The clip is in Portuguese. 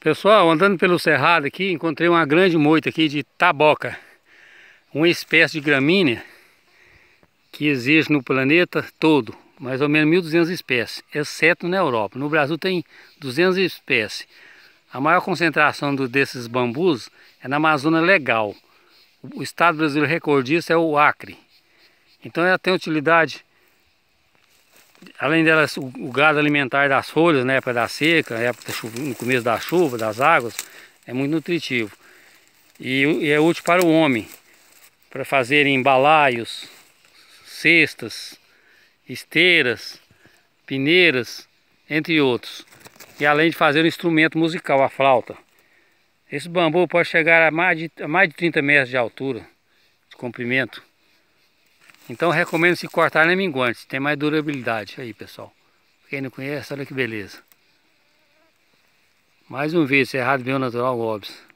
Pessoal, andando pelo cerrado aqui, encontrei uma grande moita aqui de taboca. Uma espécie de gramínea que existe no planeta todo, mais ou menos 1.200 espécies, exceto na Europa. No Brasil tem 200 espécies. A maior concentração do, desses bambus é na Amazônia Legal. O estado brasileiro recordista é o Acre. Então ela tem utilidade além delas, o, o gado alimentar das folhas né, na época da seca, na época chuva, no começo da chuva, das águas, é muito nutritivo. E, e é útil para o homem, para fazer embalaios, cestas, esteiras, peneiras, entre outros. E além de fazer um instrumento musical, a flauta. Esse bambu pode chegar a mais de, a mais de 30 metros de altura, de comprimento. Então recomendo-se cortar na minguante, tem mais durabilidade aí pessoal. Quem não conhece, olha que beleza. Mais um vídeo, Cerrado Bio Natural Gomes.